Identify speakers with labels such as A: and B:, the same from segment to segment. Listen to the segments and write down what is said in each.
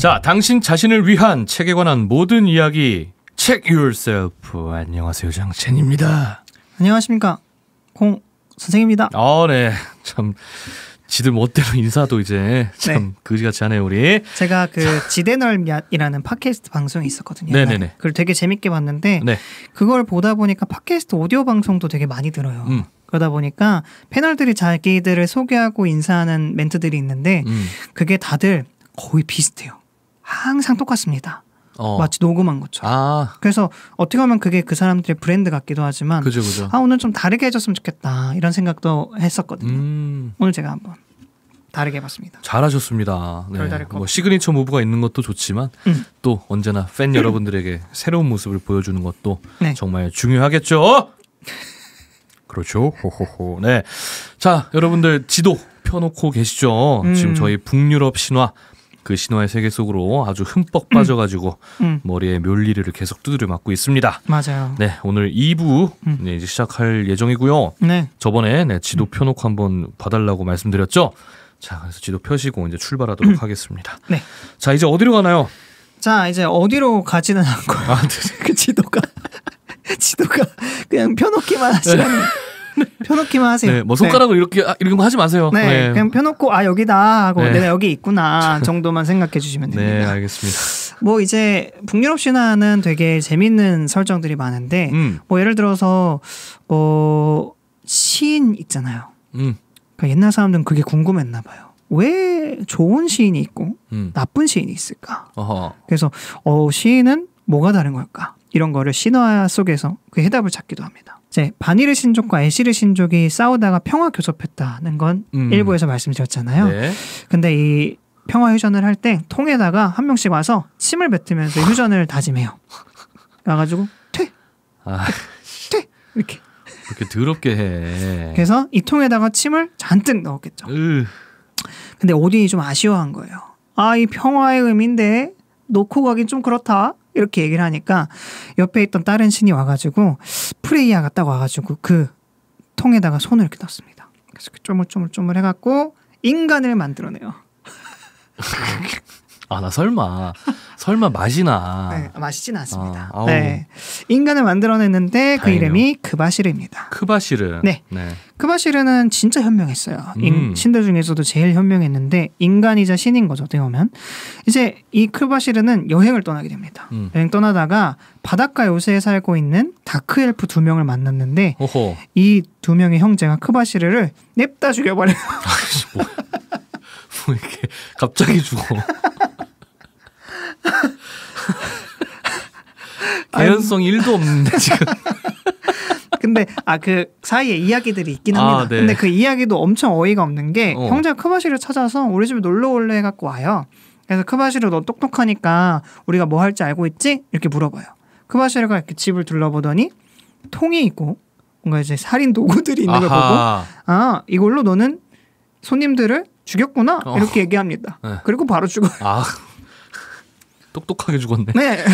A: 자, 당신 자신을 위한 책에 관한 모든 이야기 Check Yourself. 안녕하세요,
B: 장첸입니다. 안녕하십니까, 공 선생입니다.
A: 아, 네, 참 지들 멋대로 인사도 이제 참 네. 그지같이 하네요 우리.
B: 제가 그 지대널이라는 팟캐스트 방송이 있었거든요. 네네네. 그걸 되게 재밌게 봤는데 네. 그걸 보다 보니까 팟캐스트 오디오 방송도 되게 많이 들어요. 음. 그러다 보니까 패널들이 자기들을 소개하고 인사하는 멘트들이 있는데 음. 그게 다들 거의 비슷해요. 항상 똑같습니다. 어. 마치 녹음한 것처럼. 아. 그래서 어떻게 보면 그게 그 사람들의 브랜드 같기도 하지만 그죠, 그죠. 아 오늘 좀 다르게 해줬으면 좋겠다 이런 생각도 했었거든요. 음. 오늘 제가 한번 다르게 해봤습니다.
A: 잘하셨습니다. 네. 뭐 시그니처 무브가 있는 것도 좋지만 음. 또 언제나 팬 음. 여러분들에게 음. 새로운 모습을 보여주는 것도 네. 정말 중요하겠죠. 그렇죠. 호호호. 네. 자 여러분들 지도 펴놓고 계시죠. 지금 음. 저희 북유럽 신화 그 신화의 세계 속으로 아주 흠뻑 빠져가지고 음. 음. 머리에 멸리를 계속 두드려 맞고 있습니다. 맞아요. 네, 오늘 2부 음. 네, 이제 시작할 예정이고요. 네. 저번에 네, 지도 음. 펴놓고 한번 봐달라고 말씀드렸죠. 자, 그래서 지도 펴시고 이제 출발하도록 음. 하겠습니다. 네. 자, 이제 어디로 가나요?
B: 자, 이제 어디로 가지는 않고요. 아, 네. 그 지도가 지도가 그냥 펴놓기만 하시라는. 네. 펴놓기만 하세요. 네, 뭐 손가락으로 네. 이렇게 아, 이런 거 하지 마세요. 네, 네, 그냥 펴놓고 아 여기다 하고 네. 내가 여기 있구나 정도만 생각해 주시면
A: 됩니다. 네, 알겠습니다.
B: 뭐 이제 북유럽 신화는 되게 재밌는 설정들이 많은데 음. 뭐 예를 들어서 어 시인 있잖아요. 음. 그러니까 옛날 사람들은 그게 궁금했나 봐요. 왜 좋은 시인이 있고 음. 나쁜 시인이 있을까? 어허. 그래서 어 시인은 뭐가 다른 걸까? 이런 거를 신화 속에서 그 해답을 찾기도 합니다. 이제 바니르 신족과 에시르 신족이 싸우다가 평화 교섭했다는 건 음. 일부에서 말씀드렸잖아요. 네. 근데 이 평화 휴전을 할 때 통에다가 한 명씩 와서 침을 뱉으면서 휴전을 다짐해요. 와가지고 퇴,
A: 아. 퇴, 이렇게. 이렇게 더럽게 해. 그래서
B: 이 통에다가 침을 잔뜩 넣었겠죠. 근데 오딘이 좀 아쉬워한 거예요. 아 이 평화의 의미인데 놓고 가긴 좀 그렇다. 이렇게 얘기를 하니까 옆에 있던 다른 신이 와가지고 프레이야가 딱 와가지고 그 통에다가 손을 이렇게 넣습니다. 그래서 쪼물쪼물쪼물 해갖고 인간을 만들어내요.
A: 아 나 설마 설마 맛이나 네,
B: 맛있진 않습니다. 아, 네. 인간을 만들어냈는데 다행이요. 그 이름이 크바시르입니다.
A: 크바시르. 네. 네.
B: 크바시르는 진짜 현명했어요. 음. 신들 중에서도 제일 현명했는데 인간이자 신인 거죠. 어떻게 보면 이제 이 크바시르는 여행을 떠나게 됩니다. 음. 여행 떠나다가 바닷가 요새에 살고 있는 다크 엘프 두 명을 만났는데 이 두 명의 형제가 크바시르를 냅다 죽여버려요. 뭐,
A: 뭐 이렇게 갑자기 죽어. 개연성 1도 없는데 지금.
B: 근데 아 그 사이에 이야기들이 있긴 아, 합니다. 네. 근데 그 이야기도 엄청 어이가 없는 게 어. 형제가 크바시를 찾아서 우리 집에 놀러 올래 해 갖고 와요. 그래서 크바시로 너 똑똑하니까 우리가 뭐 할지 알고 있지? 이렇게 물어봐요. 크바시가 이렇게 집을 둘러보더니 통이 있고 뭔가 이제 살인 도구들이 있는 걸 아하. 보고 아 이걸로 너는 손님들을 죽였구나 어. 이렇게 얘기합니다. 네. 그리고 바로 죽어요.
A: 아. 똑똑하게 죽었네. 네.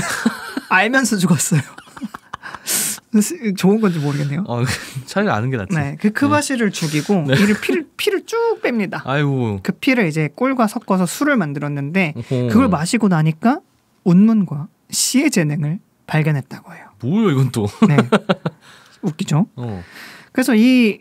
B: 알면서 죽었어요. 좋은 건지 모르겠네요. 어, 차라리 아는 게 낫지. 네, 그 크바시를 그 네. 죽이고 네. 이를 피를 피를 쭉 뺍니다. 아이고. 그 피를 이제 꿀과 섞어서 술을 만들었는데 어허. 그걸 마시고 나니까 운문과 시의 재능을 발견했다고 해요.
A: 뭐야 이건 또. 네.
B: 웃기죠. 어. 그래서 이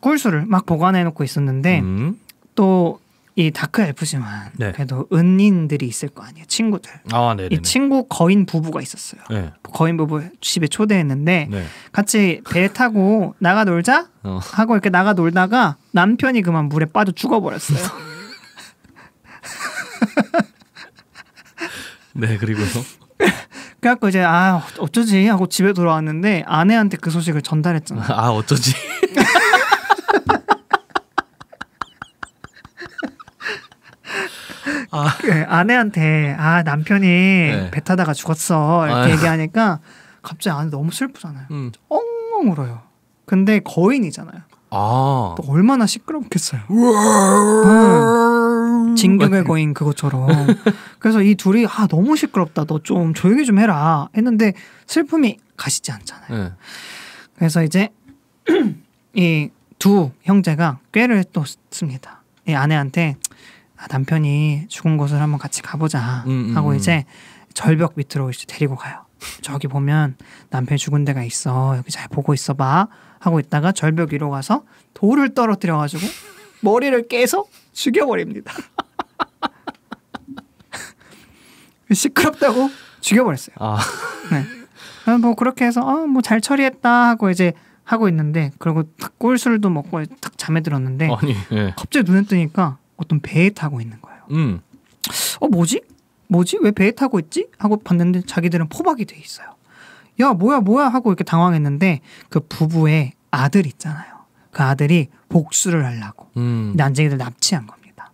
B: 꿀술을 막 보관해 놓고 있었는데 음? 또이 다크 엘프지만 네. 그래도 은인들이 있을 거 아니에요 친구들 아, 이 친구 거인 부부가 있었어요 네. 거인 부부 집에 초대했는데 네. 같이 배 타고 나가 놀자 어. 하고 이렇게 나가 놀다가 남편이 그만 물에 빠져 죽어버렸어요 네 그리고요 그래갖고 이제 아 어쩌지 하고 집에 돌아왔는데 아내한테 그 소식을 전달했잖아요 아 어쩌지 아. 그 아내한테 아 남편이 네. 배 타다가 죽었어 이렇게 아 얘기하니까 갑자기 아내 너무 슬프잖아요. 음. 엉엉 울어요. 근데 거인이잖아요. 아. 또 얼마나 시끄럽겠어요. 응. 음. 진격의 거인 그것처럼. 그래서 이 둘이 아 너무 시끄럽다. 너 좀 조용히 좀 해라 했는데 슬픔이 가시지 않잖아요. 네. 그래서 이제 이 두 형제가 꾀를 또 씁니다. 이 아내한테 아, 남편이 죽은 곳을 한번 같이 가보자 음, 음, 하고 음. 이제 절벽 밑으로 이제 데리고 가요. 저기 보면 남편이 죽은 데가 있어. 여기 잘 보고 있어봐. 하고 있다가 절벽 위로 가서 돌을 떨어뜨려가지고 머리를 깨서 죽여버립니다. 시끄럽다고 죽여버렸어요. 아. 네. 아, 뭐 그렇게 해서 어, 뭐잘 처리했다 하고 이제 하고 있는데 그리고 딱 꿀술도 먹고 딱 잠에 들었는데 아니, 네. 갑자기 눈에 뜨니까 어떤 배에 타고 있는 거예요. 음. 어 뭐지? 뭐지? 왜 배에 타고 있지? 하고 봤는데 자기들은 포박이 돼 있어요. 야 뭐야 뭐야 하고 이렇게 당황했는데 그 부부의 아들 있잖아요. 그 아들이 복수를 하려고 음. 난쟁이들 납치한 겁니다.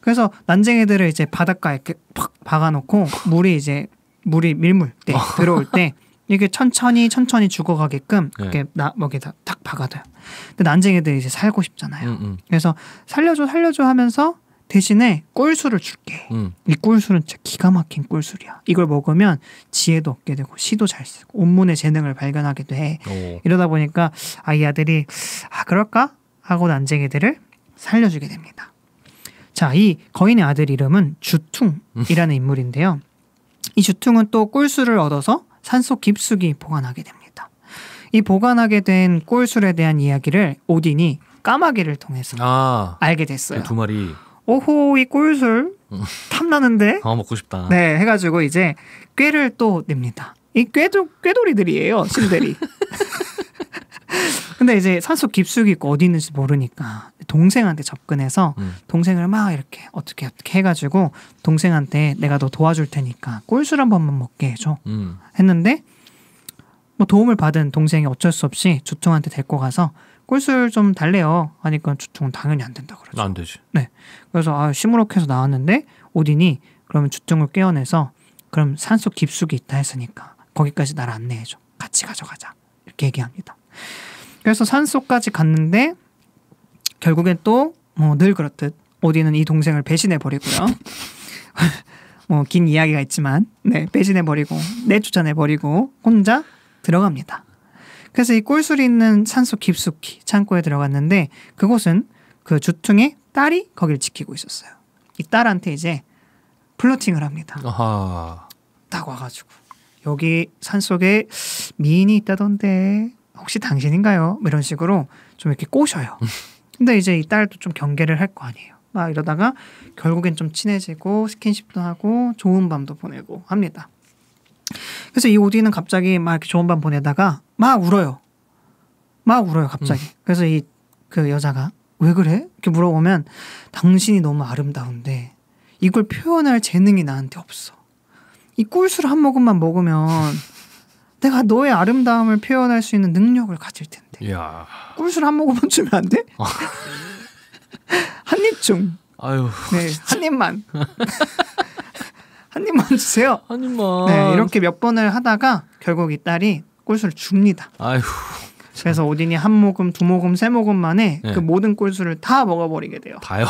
B: 그래서 난쟁이들을 이제 바닷가에 이렇게 팍 박아놓고 물이 이제 물이 밀물 때 들어올 때이게 천천히 천천히 죽어가게끔 그게 네. 나 먹에다 탁 박아둬요. 근데 난쟁이들이 이제 살고 싶잖아요. 음, 음. 그래서 살려줘 살려줘 하면서 대신에 꿀술을 줄게. 음. 이 꿀술은 진짜 기가 막힌 꿀술이야. 이걸 먹으면 지혜도 얻게 되고 시도 잘 쓰고 온문의 재능을 발견하기도 해. 오. 이러다 보니까 아이 아들이 아 그럴까 하고 난쟁이들을 살려주게 됩니다. 자, 이 거인의 아들 이름은 주퉁이라는 음. 인물인데요. 이 주퉁은 또 꿀술을 얻어서 산속 깊숙이 보관하게 됩니다. 이 보관하게 된 꼴술에 대한 이야기를 오딘이 까마귀를 통해서 아, 알게 됐어요. 그 두 마리. 오호 이 꼴술 음. 탐나는데.
A: 아 먹고 싶다.
B: 네 해가지고 이제 꾀를 또 냅니다. 이 꾀도 꾀돌이들이에요 신들이. 근데 이제 산속 깊숙이 있고 어디 있는지 모르니까 동생한테 접근해서 음. 동생을 막 이렇게 어떻게 어떻게 해가지고 동생한테 내가 너 도와줄 테니까 꿀술 한 번만 먹게 해줘 음. 했는데 뭐 도움을 받은 동생이 어쩔 수 없이 주총한테 데리고 가서 꿀술 좀 달래요 하니까 주총은 당연히 안 된다
A: 그러죠. 안 되지.
B: 네. 그래서 아 시무룩해서 나왔는데 오딘이 그러면 주총을 깨어내서 그럼 산속 깊숙이 있다 했으니까 거기까지 날 안내해줘. 같이 가져가자. 이렇게 얘기합니다. 그래서 산속까지 갔는데 결국엔 또뭐늘 그렇듯 오딘은 이 동생을 배신해 버리고요. 뭐 긴 이야기가 있지만 네 배신해 버리고 내쫓아내 버리고 혼자 들어갑니다. 그래서 이 꿀술이 있는 산속 깊숙이 창고에 들어갔는데 그곳은 그 주퉁의 딸이 거기를 지키고 있었어요. 이 딸한테 이제 플로팅을 합니다. 아하. 딱 와가지고 여기 산속에 미인이 있다던데 혹시 당신인가요? 뭐 이런 식으로 좀 이렇게 꼬셔요. 근데 이제 이 딸도 좀 경계를 할 거 아니에요. 막 이러다가 결국엔 좀 친해지고 스킨십도 하고 좋은 밤도 보내고 합니다. 그래서 이 오디는 갑자기 막 이렇게 좋은 밤 보내다가 막 울어요. 막 울어요, 갑자기. 음. 그래서 이 그 여자가 왜 그래? 이렇게 물어보면 당신이 너무 아름다운데 이걸 표현할 재능이 나한테 없어. 이 꿀술 한 모금만 먹으면 내가 너의 아름다움을 표현할 수 있는 능력을 가질
A: 텐데. 야.
B: 꿀술 한 모금만 주면 안 돼?
A: 아.
B: 한입 중. 아유. 네, 한 입만. 한 입만 주세요. 한 입만. 네, 이렇게 몇 번을 하다가 결국 이 딸이 꼴수를 줍니다. 아휴. 그래서 오딘이 한 모금, 두 모금, 세 모금 만에 네. 그 모든 꼴수를 다 먹어버리게 돼요. 다요?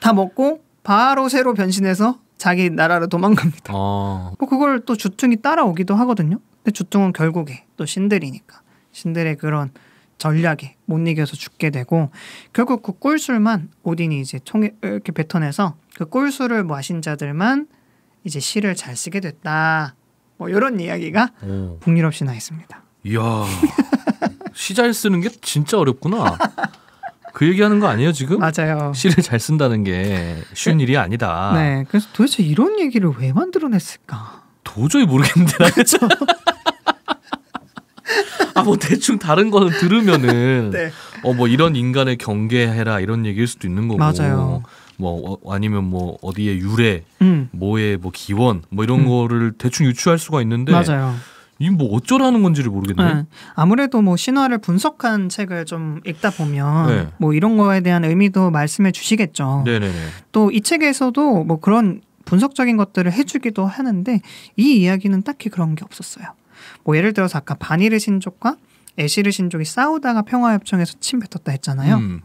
B: 다 먹고 바로 새로 변신해서 자기 나라로 도망갑니다. 어. 그걸 또 주퉁이 따라오기도 하거든요. 근데 주퉁은 결국에 또 신들이니까 신들의 그런 전략에 못 이겨서 죽게 되고 결국 그 꿀술만 오딘이 이제 총에 이렇게 뱉어내서 그 꼴수를 마신 뭐 자들만 이제 시를 잘 쓰게 됐다. 뭐 이런 이야기가 오. 북일 없이 나 있습니다. 이야 시
A: 잘 쓰는 게 진짜 어렵구나. 그 얘기하는 거 아니에요 지금? 맞아요. 시를 잘 쓴다는 게 쉬운 네. 일이 아니다.
B: 네, 그래서 도대체 이런 얘기를 왜 만들어냈을까?
A: 도저히 모르겠는데 나 그렇죠. 아뭐 대충 다른 거는 들으면은 네. 어뭐 이런 인간의 경계해라 이런 얘기일 수도 있는 거고 맞아요. 뭐 어, 아니면 뭐 어디에 유래, 음. 뭐에 뭐 기원, 뭐 이런 음. 거를 대충 유추할 수가 있는데 맞아요. 이 뭐 어쩌라는 건지를 모르겠네요. 네.
B: 아무래도 뭐 신화를 분석한 책을 좀 읽다 보면 네. 뭐 이런 거에 대한 의미도 말씀해 주시겠죠. 또 이 책에서도 뭐 그런 분석적인 것들을 해주기도 하는데 이 이야기는 딱히 그런 게 없었어요. 뭐 예를 들어서 아까 바니르 신족과 에시르 신족이 싸우다가 평화협정에서 침뱉었다 했잖아요. 음.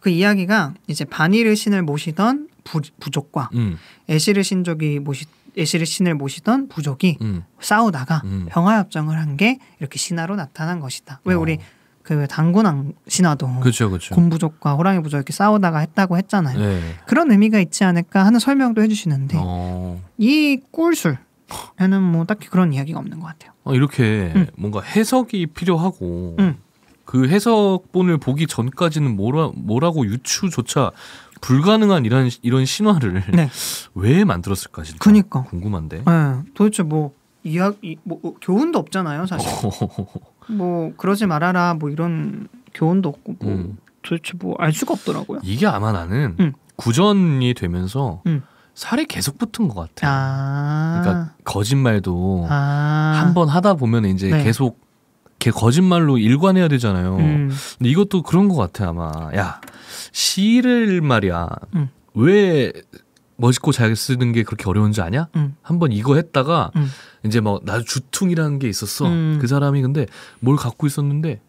B: 그 이야기가 이제 바니르 신을 모시던 부, 족과 음. 에시르 신족이 모시 에시르 신을 모시던 부족이 음. 싸우다가 음. 평화 협정을 한 게 이렇게 신화로 나타난 것이다. 왜 어. 우리 그 당군 왕 신화도 그쵸, 그쵸. 곰부족과 호랑이 부족 이렇게 싸우다가 했다고 했잖아요. 네. 그런 의미가 있지 않을까 하는 설명도 해주시는데 어. 이 꿀술 에는 뭐 딱히 그런 이야기가 없는 것 같아요.
A: 어, 이렇게 음. 뭔가 해석이 필요하고 음. 그 해석본을 보기 전까지는 뭐라, 뭐라고 유추조차 불가능한 이런 이런 신화를 네. 왜 만들었을까 진짜 그니까. 궁금한데.
B: 네, 도대체 뭐이야뭐 어, 교훈도 없잖아요 사실. 뭐 그러지 말아라 뭐 이런 교훈도 없고 뭐 음. 도대체 뭐 알 수가 없더라고요.
A: 이게 아마 나는 음. 구전이 되면서
B: 음. 살이 계속 붙은 것 같아. 아~ 그러니까
A: 거짓말도 아~ 한번 하다 보면 이제 네. 계속 이렇게 거짓말로 일관해야 되잖아요. 음. 근데 이것도 그런 것 같아 아마. 야 시를 말이야 음. 왜 멋있고 잘 쓰는 게 그렇게 어려운지 아냐? 음. 한번 이거 했다가 음. 이제 막나 뭐 주퉁이라는 게 있었어. 음. 그 사람이 근데 뭘 갖고 있었는데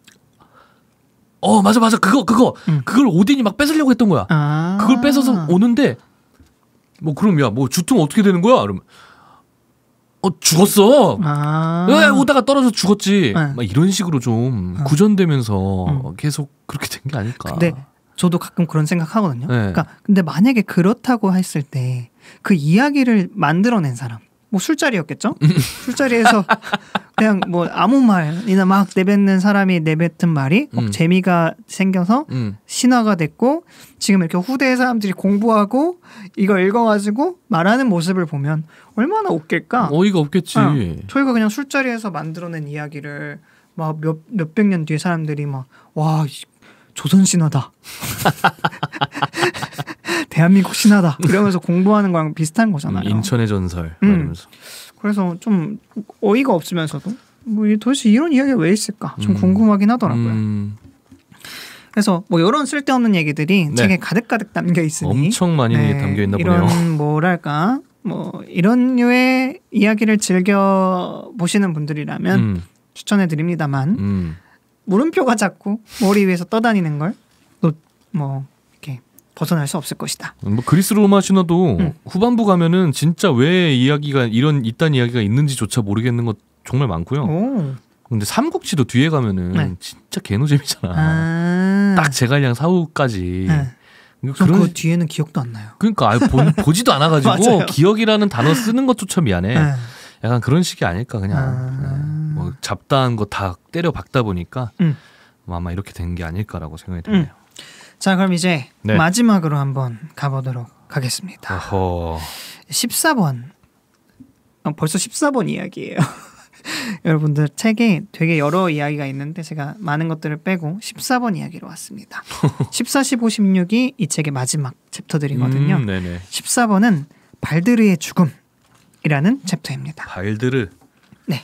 A: 어 맞아 맞아 그거 그거 음. 그걸 오딘이 막 뺏으려고 했던 거야. 아~ 그걸 뺏어서 오는데 뭐 그럼 야 뭐 주퉁 어떻게 되는 거야? 그러면 어 죽었어. 아. 왜 예, 오다가 떨어져 죽었지. 네. 막 이런 식으로 좀 어. 구전되면서 음. 계속 그렇게 된 게 아닐까.
B: 근데 저도 가끔 그런 생각하거든요. 네. 그러니까 근데 만약에 그렇다고 했을 때 그 이야기를 만들어낸 사람, 뭐 술자리였겠죠? 술자리에서 그냥 뭐 아무 말이나 막 내뱉는 사람이 내뱉은 말이 음. 재미가 생겨서 음. 신화가 됐고 지금 이렇게 후대의 사람들이 공부하고 이거 읽어가지고 말하는 모습을 보면 얼마나 웃길까? 어이가 없겠지. 어, 저희가 그냥 술자리에서 만들어낸 이야기를 막 몇 몇백 년 뒤에 사람들이 막 와 조선 신화다. 대한민국 신화다 그러면서 공부하는 거랑 비슷한 거잖아요.
A: 인천의 전설 음.
B: 그래서 좀 어이가 없으면서도 뭐 도대체 이런 이야기가 왜 있을까 좀 음. 궁금하긴 하더라고요. 음. 그래서 뭐 이런 쓸데없는 얘기들이 네. 책에 가득가득 담겨 있으니 엄청 많이 네, 담겨 있나 보네요. 이런 뭐랄까 뭐 이런 류의 이야기를 즐겨 보시는 분들이라면 음. 추천해 드립니다만 음. 물음표가 자꾸 머리 위에서 떠다니는 걸뭐 벗어날 수 없을 것이다.
A: 뭐 그리스 로마 신화도 음. 후반부 가면은 진짜 왜 이야기가 이런 이딴 이야기가 있는지조차 모르겠는 것 정말 많고요. 오. 근데 삼국지도 뒤에 가면은 네. 진짜 개노잼이잖아.
B: 아~
A: 딱 제갈량 사후까지. 네.
B: 그런 그 뒤에는 기억도 안 나요.
A: 그러니까 아예 보지도 않아가지고 기억이라는 단어 쓰는 것조차 미안해. 네. 약간 그런 식이 아닐까 그냥 아~ 네. 뭐 잡다한 거 다 때려 박다 보니까 음. 뭐 아마 이렇게 된 게 아닐까라고 생각이 음. 드네요.
B: 음. 자 그럼 이제 네. 마지막으로 한번 가보도록 하겠습니다.
A: 어허.
B: 14번 어, 벌써 14번 이야기예요. 여러분들 책에 되게 여러 이야기가 있는데 제가 많은 것들을 빼고 14번 이야기로 왔습니다. 14, 15, 16이 이 책의 마지막 챕터들이거든요. 음, 네네. 14번은 발드르의 죽음이라는 챕터입니다.
A: 발드르.
B: 네.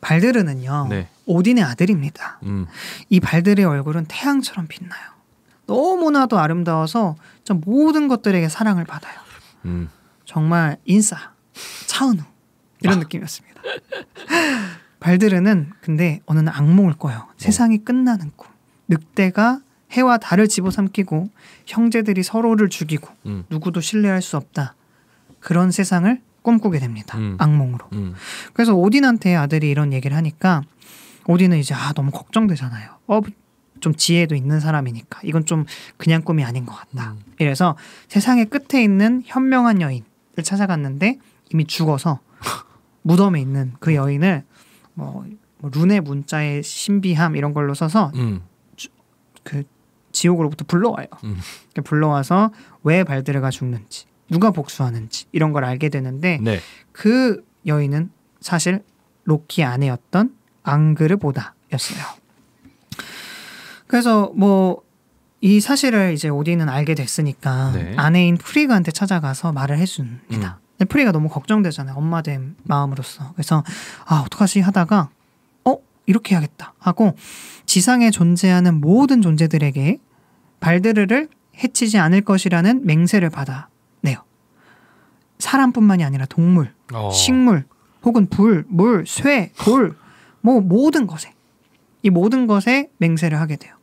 B: 발드르는요. 네. 오딘의 아들입니다. 음. 이 발드르의 얼굴은 태양처럼 빛나요. 너무나도 아름다워서 모든 것들에게 사랑을 받아요. 음. 정말 인싸, 차은우 이런 아. 느낌이었습니다. 발드르는 근데 어느 날 악몽을 꿔요. 어. 세상이 끝나는 꿈. 늑대가 해와 달을 집어삼키고 형제들이 서로를 죽이고 음. 누구도 신뢰할 수 없다. 그런 세상을 꿈꾸게 됩니다. 음. 악몽으로. 음. 그래서 오딘한테 아들이 이런 얘기를 하니까 오딘은 이제 아 너무 걱정되잖아요. 어좀 지혜도 있는 사람이니까 이건 좀 그냥 꿈이 아닌 것 같다. 음. 이래서 세상의 끝에 있는 현명한 여인을 찾아갔는데 이미 죽어서 무덤에 있는 그 여인을 뭐, 뭐 룬의 문자의 신비함 이런 걸로 써서 음. 주, 그 지옥으로부터 불러와요. 음. 불러와서 왜 발데르가 죽는지 누가 복수하는지 이런 걸 알게 되는데 네. 그 여인은 사실 로키 아내였던 앙그르보다였어요. 그래서 뭐 이 사실을 이제 오디는 알게 됐으니까 네. 아내인 프리그한테 찾아가서 말을 해줍니다. 음. 프리가 너무 걱정되잖아요. 엄마 된 마음으로서. 그래서 아 어떡하지 하다가 어 이렇게 해야겠다 하고 지상에 존재하는 모든 존재들에게 발드르를 해치지 않을 것이라는 맹세를 받아내요. 사람뿐만이 아니라 동물, 어. 식물, 혹은 불, 물, 쇠, 돌, 뭐 모든 것에 이 모든 것에 맹세를 하게 돼요.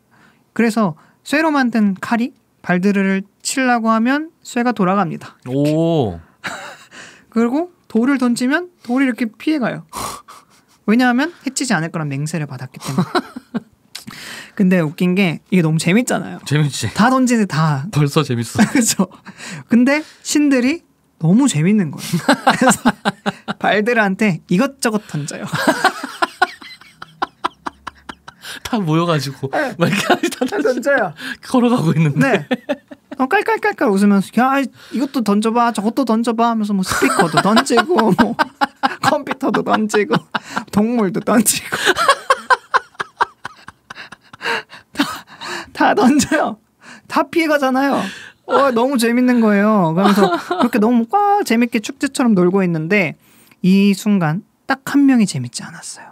B: 그래서 쇠로 만든 칼이 발드르를 치려고 하면 쇠가 돌아갑니다.
A: 이렇게. 오.
B: 그리고 돌을 던지면 돌이 이렇게 피해가요. 왜냐하면 해치지 않을 거란 맹세를 받았기 때문에. 근데 웃긴 게 이게 너무 재밌잖아요.
A: 재밌지. 다던지는 다. 벌써 재밌어.
B: 그렇죠. 근데 신들이 너무 재밌는 거예요. 그래서 발들한테 이것저것 던져요.
A: 다 모여가지고 네. 막 이렇게
B: 다 던져요. 걸어가고 있는데. 네. 어, 깔깔깔깔 웃으면서 야 아, 이것도 던져봐 저것도 던져봐 하면서 뭐 스피커도 던지고 뭐 컴퓨터도 던지고 동물도 던지고 다, 다 던져요. 다 피해가잖아요. 와 어, 너무 재밌는 거예요. 그러면서 그렇게 너무 꽉 재밌게 축제처럼 놀고 있는데 이 순간 딱 한 명이 재밌지 않았어요.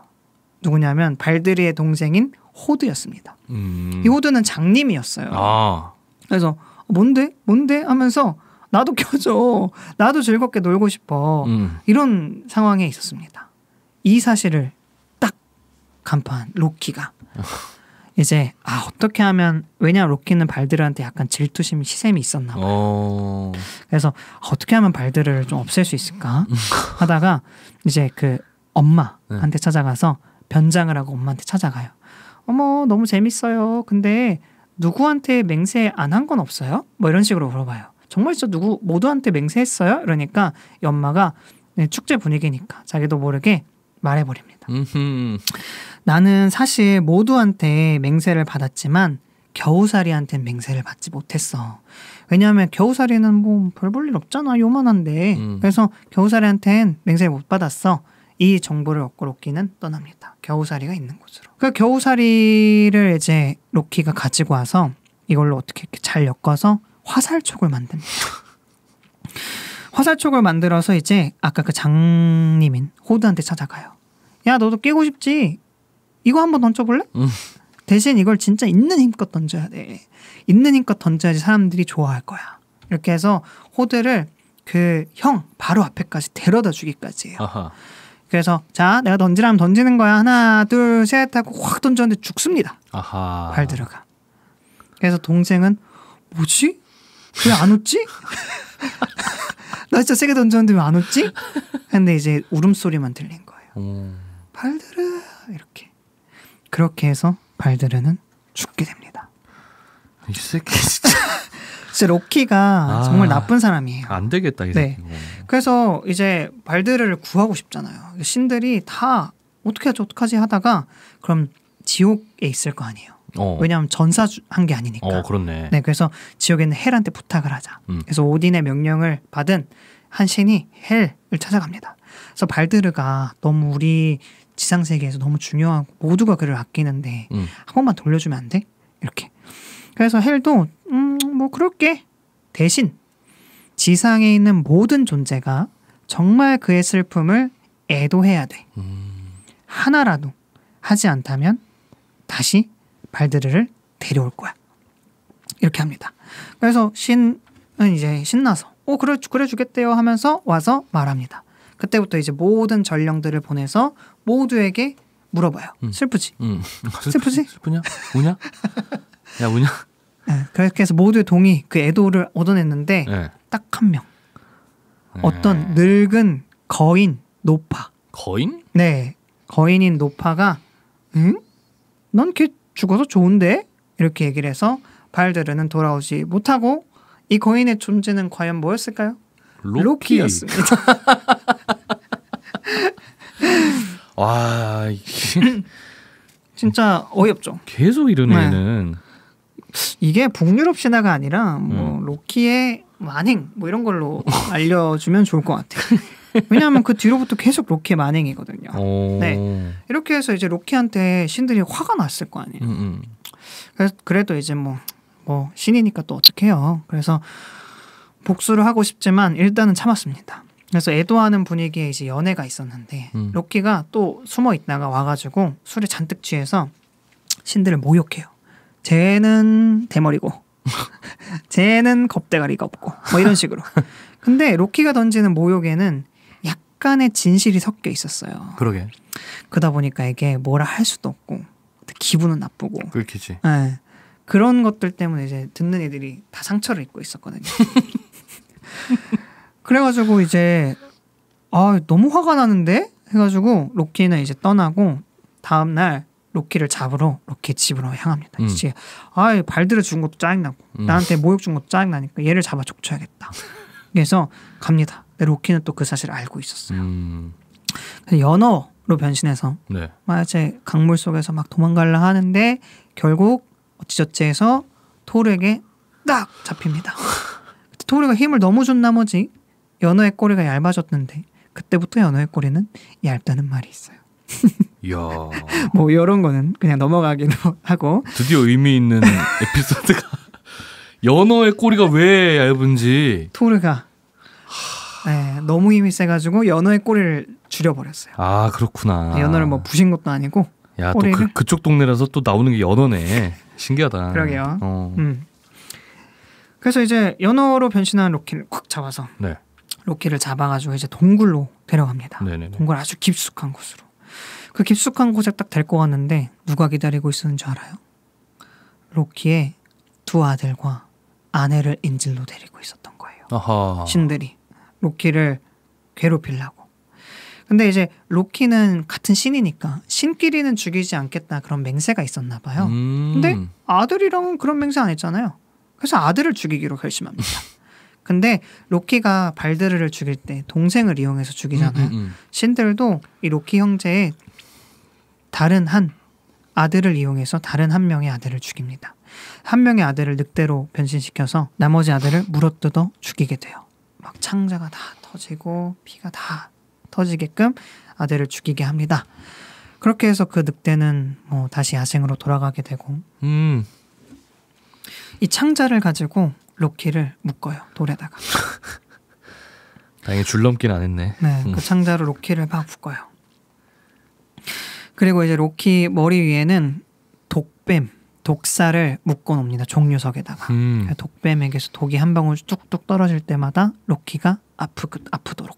B: 누구냐면 발들이의 동생인 호드였습니다
A: 음. 이호드는
B: 장님이었어요.
A: 아.
B: 그래서 뭔데 뭔데 하면서 나도 켜줘 나도 즐겁게 놀고 싶어 음. 이런 상황에 있었습니다. 이 사실을 딱 간파한 로키가 이제 아 어떻게 하면 왜냐 로키는 발들한테 약간 질투심 시샘이 있었나
A: 봐요. 오. 어.
B: 그래서 아, 어떻게 하면 발들을 좀 없앨 수 있을까 하다가 이제 그 엄마한테 네. 찾아가서 변장을 하고 엄마한테 찾아가요. 어머 너무 재밌어요. 근데 누구한테 맹세 안 한 건 없어요? 뭐 이런 식으로 물어봐요. 정말 진짜 누구 모두한테 맹세했어요? 이러니까 엄마가 네, 축제 분위기니까 자기도 모르게 말해버립니다. 나는 사실 모두한테 맹세를 받았지만 겨우살이한테 는 맹세를 받지 못했어. 왜냐하면 겨우살이는 뭐 별 볼 일 없잖아 요만한데 음. 그래서 겨우살이한테는 맹세를 못 받았어. 이 정보를 얻고 로키는 떠납니다. 겨우살이가 있는 곳으로. 그 겨우살이를 이제 로키가 가지고 와서 이걸로 어떻게 이렇게 잘 엮어서 화살촉을 만듭니다. 화살촉을 만들어서 이제 아까 그 장님인 호드한테 찾아가요. 야 너도 깨고 싶지? 이거 한번 던져볼래? 음. 대신 이걸 진짜 있는 힘껏 던져야 돼. 있는 힘껏 던져야지 사람들이 좋아할 거야. 이렇게 해서 호드를 그 형 바로 앞에까지 데려다 주기까지 해요. 아하. 그래서 자 내가 던지라면 던지는 거야 하나 둘 셋 하고 확 던졌는데 죽습니다. 아하. 발 들어가. 그래서 동생은 뭐지? 왜 안 웃지? 나 진짜 세게 던졌는데 왜 안 웃지? 근데 이제 울음소리만 들린 거예요. 발드르 이렇게 그렇게 해서 발드르는 죽게 됩니다. 이 새끼 진짜 진짜 로키가 아, 정말 나쁜 사람이에요. 안 되겠다 이 네. 어. 그래서 이제 발드를 구하고 싶잖아요. 신들이 다 어떻게 하지 어떡하지 하다가 그럼 지옥에 있을 거 아니에요. 어. 왜냐하면 전사 한게 아니니까.
A: 어, 그렇네. 네,
B: 그래서 지옥에 는 헬한테 부탁을 하자. 음. 그래서 오딘의 명령을 받은 한 신이 헬을 찾아갑니다. 그래서 발드르가 너무 우리 지상 세계에서 너무 중요하고 모두가 그를 아끼는데 음. 한 번만 돌려주면 안 돼? 이렇게. 그래서 헬도 음, 뭐 그럴게. 대신 지상에 있는 모든 존재가 정말 그의 슬픔을 애도해야 돼. 음. 하나라도 하지 않다면 다시 발드르를 데려올 거야. 이렇게 합니다. 그래서 신은 이제 신나서 오 어, 그래 그래 주겠대요 하면서 와서 말합니다. 그때부터 이제 모든 전령들을 보내서 모두에게 물어봐요. 음. 슬프지? 음. 슬프지? 슬프냐? 우냐? 야 우냐? 예, 그렇게 해서 모두 의 동의 그 애도를 얻어냈는데 네. 예. 딱한 명. 예. 어떤 늙은 거인 노파. 거인? 네, 거인인 노파가 응? 넌걔 죽어서 좋은데? 이렇게 얘기를 해서 발데르는 돌아오지 못하고 이 거인의 존재는 과연 뭐였을까요?
A: 로키. 였습니다 와,
B: 진짜 어이없죠.
A: 계속 이런 네. 애는
B: 이게 북유럽 신화가 아니라 뭐 음. 로키의 만행 뭐 이런 걸로 어. 알려주면 좋을 것 같아요. 왜냐하면 그 뒤로부터 계속 로키의 만행이거든요. 어. 네 이렇게 해서 이제 로키한테 신들이 화가 났을 거 아니에요. 음, 음. 그래서 그래도 이제 뭐, 뭐 신이니까 또 어떡해요. 그래서 복수를 하고 싶지만 일단은 참았습니다. 그래서 애도하는 분위기에 이제 연애가 있었는데 음. 로키가 또 숨어 있다가 와가지고 술에 잔뜩 취해서 신들을 모욕해요. 쟤는 대머리고 쟤는 겁대가리가 없고 뭐 이런 식으로. 근데 로키가 던지는 모욕에는 약간의 진실이 섞여 있었어요. 그러게. 그러다 보니까 이게 뭐라 할 수도 없고 기분은 나쁘고. 그렇겠지. 네. 예. 그런 것들 때문에 이제 듣는 애들이 다 상처를 입고 있었거든요. 그래가지고 이제 아 너무 화가 나는데 해가지고 로키는 이제 떠나고 다음날 로키를 잡으러 로키 집으로 향합니다. 음. 이제 아이 발들어 준 것도 짜증나고 음. 나한테 모욕 준 것도 짜증나니까 얘를 잡아 족쳐야겠다. 그래서 갑니다. 근데 로키는 또 그 사실을 알고 있었어요. 음. 연어로 변신해서 네. 막이 강물 속에서 막 도망갈라 하는데 결국 어찌저찌해서 토르에게 딱 잡힙니다. 토르가 힘을 너무 준 나머지 연어의 꼬리가 얇아졌는데 그때부터 연어의 꼬리는 얇다는 말이 있어요. 이야. 뭐 이런 거는 그냥 넘어가기도 하고.
A: 드디어 의미 있는 에피소드가 연어의 꼬리가 왜 얇은지.
B: 토르가. 네, 너무 힘이 세가지고 연어의 꼬리를 줄여버렸어요.
A: 아 그렇구나. 연어를
B: 뭐 부신 것도 아니고. 야 또 그,
A: 그쪽 동네라서 또 나오는 게 연어네. 신기하다. 그러게요. 어.
B: 음. 그래서 이제 연어로 변신한 로키를 콕 잡아서 네. 로키를 잡아가지고 이제 동굴로 데려갑니다. 네네네. 동굴 아주 깊숙한 곳으로. 그 깊숙한 곳에 딱될것 같는데 누가 기다리고 있었는 줄 알아요? 로키의 두 아들과 아내를 인질로 데리고 있었던
A: 거예요. 아하. 신들이
B: 로키를 괴롭히려고. 근데 이제 로키는 같은 신이니까 신끼리는 죽이지 않겠다 그런 맹세가 있었나 봐요. 음. 근데 아들이랑은 그런 맹세 안 했잖아요. 그래서 아들을 죽이기로 결심합니다. 근데 로키가 발드르를 죽일 때 동생을 이용해서 죽이잖아요. 음, 음, 음. 신들도 이 로키 형제의 다른 한 아들을 이용해서 다른 한 명의 아들을 죽입니다. 한 명의 아들을 늑대로 변신시켜서 나머지 아들을 물어뜯어 죽이게 돼요. 막 창자가 다 터지고 피가 다 터지게끔 아들을 죽이게 합니다. 그렇게 해서 그 늑대는 뭐 다시 야생으로 돌아가게 되고 음. 이 창자를 가지고 로키를 묶어요 돌에다가.
A: 다행히 줄넘기는 안 했네. 네, 그 음. 그
B: 창자로 로키를 막 묶어요. 그리고 이제 로키 머리 위에는 독뱀, 독사를 묶어 놉니다. 종류석에다가. 음. 그러니까 독뱀에게서 독이 한 방울 뚝뚝 떨어질 때마다 로키가 아프, 아프도록.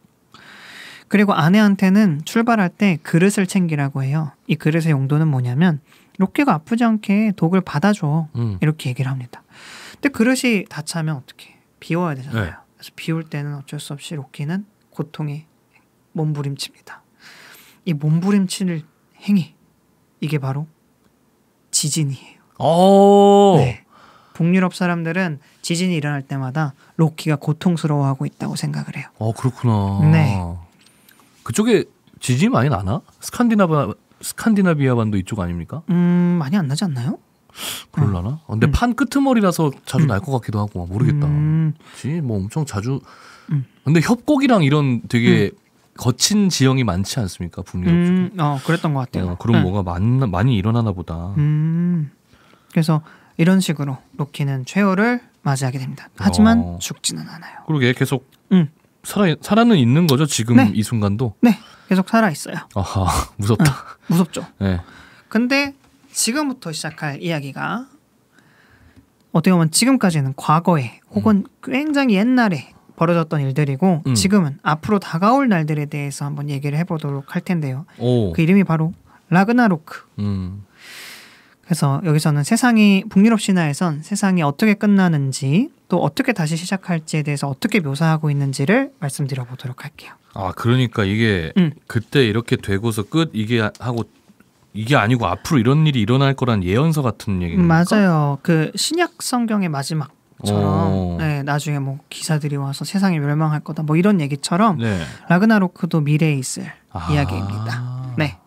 B: 그리고 아내한테는 출발할 때 그릇을 챙기라고 해요. 이 그릇의 용도는 뭐냐면 로키가 아프지 않게 독을 받아줘. 음. 이렇게 얘기를 합니다. 근데 그릇이 다 차면 어떻게 비워야 되잖아요. 네. 그래서 비울 때는 어쩔 수 없이 로키는 고통에 몸부림칩니다. 이 몸부림치는 행위 이게 바로 지진이에요. 오. 어. 네. 북유럽 사람들은 지진이 일어날 때마다 로키가 고통스러워하고 있다고 생각을 해요.
A: 어 그렇구나. 네. 그쪽에 지진 많이 나나? 스칸디나바 스칸디나비아 반도 이쪽 아닙니까?
B: 음 많이 안 나지 않나요?
A: 그럴라나? 어. 근데 음. 판 끄트머리라서 자주 음. 날것 같기도 하고 모르겠다. 음. 그치? 뭐 엄청 자주. 음. 근데 협곡이랑 이런 되게 음. 거친 지형이 많지 않습니까 북유럽 음,
B: 어, 그랬던 것 같아요. 어, 그럼 네. 음.
A: 뭐가 많, 많이 일어나나 보다.
B: 음, 그래서 이런 식으로 로키는 최후를 맞이하게 됩니다. 하지만 어.
A: 죽지는 않아요. 그러게 계속 음. 살아 살아는 있는 거죠 지금 네. 이 순간도.
B: 네, 계속 살아 있어요. 아하 무섭다. 응, 무섭죠. 네. 근데 지금부터 시작할 이야기가 어떻게 보면 지금까지는 과거에 혹은 음. 굉장히 옛날에 벌어졌던 일들이고 음. 지금은 앞으로 다가올 날들에 대해서 한번 얘기를 해보도록 할 텐데요. 오. 그 이름이 바로 라그나로크. 음. 그래서 여기서는 세상이 북유럽 신화에선 세상이 어떻게 끝나는지 또 어떻게 다시 시작할지에 대해서 어떻게 묘사하고 있는지를 말씀드려 보도록 할게요.
A: 아 그러니까 이게 음. 그때 이렇게 되고서 끝 이게 하고 이게 아니고 앞으로 이런 일이 일어날 거란 예언서 같은 얘기인가?
B: 맞아요. 그 신약 성경의 마지막 처럼 어. 네, 나중에 뭐 기사들이 와서 세상이 멸망할 거다 뭐 이런 얘기처럼 네. 라그나로크도 미래에 있을 아~ 이야기입니다. 네.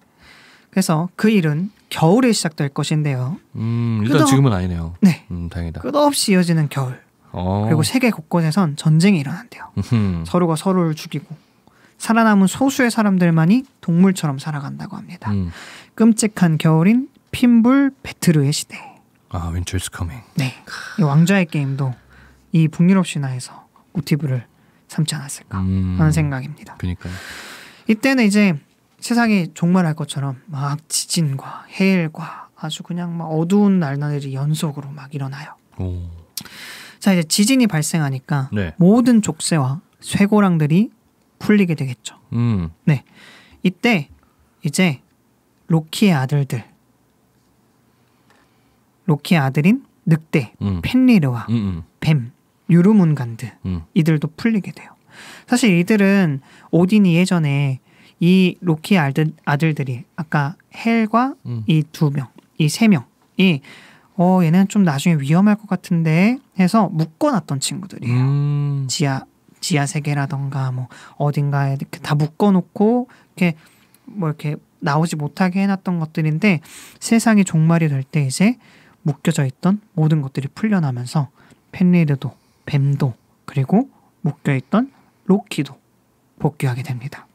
B: 그래서 그 일은 겨울에 시작될 것인데요.
A: 음, 일단 끝없... 지금은 아니네요. 네. 음, 다행이다.
B: 끝없이 이어지는 겨울.
A: 어. 그리고 세계
B: 곳곳에선 전쟁이 일어난대요. 으흠. 서로가 서로를 죽이고 살아남은 소수의 사람들만이 동물처럼 살아간다고 합니다. 음. 끔찍한 겨울인 핀불 베트르의 시대.
A: 아, 윈터스 커밍.
B: 네. 왕좌의 게임도 이 북유럽 신화에서 모티브를 삼지 않았을까 음... 하는 생각입니다. 그러니까요. 이때는 이제 세상이 종말할 것처럼 막 지진과 해일과 아주 그냥 막 어두운 날나이 연속으로 막 일어나요. 오. 자 이제 지진이 발생하니까 네. 모든 족쇄와 쇠고랑들이 풀리게 되겠죠. 음. 네. 이때 이제 로키의 아들들 로키의 아들인 늑대, 음. 펜리르와 음음. 음. 뱀, 유르문간드 음. 이들도 풀리게 돼요. 사실 이들은 오딘이 예전에 이 로키의 아들, 아들들이 아까 헬과 음. 이두 명, 이 세 명이 어 얘는 좀 나중에 위험할 것 같은데 해서 묶어놨던 친구들이에요. 음. 지하 지하 세계라던가 뭐 어딘가에 이렇게 다 묶어놓고 이렇게 뭐 이렇게 나오지 못하게 해놨던 것들인데 세상이 종말이 될 때 이제 묶여져 있던 모든 것들이 풀려나면서 펜리드도 뱀도 그리고 묶여있던 로키도 복귀하게 됩니다.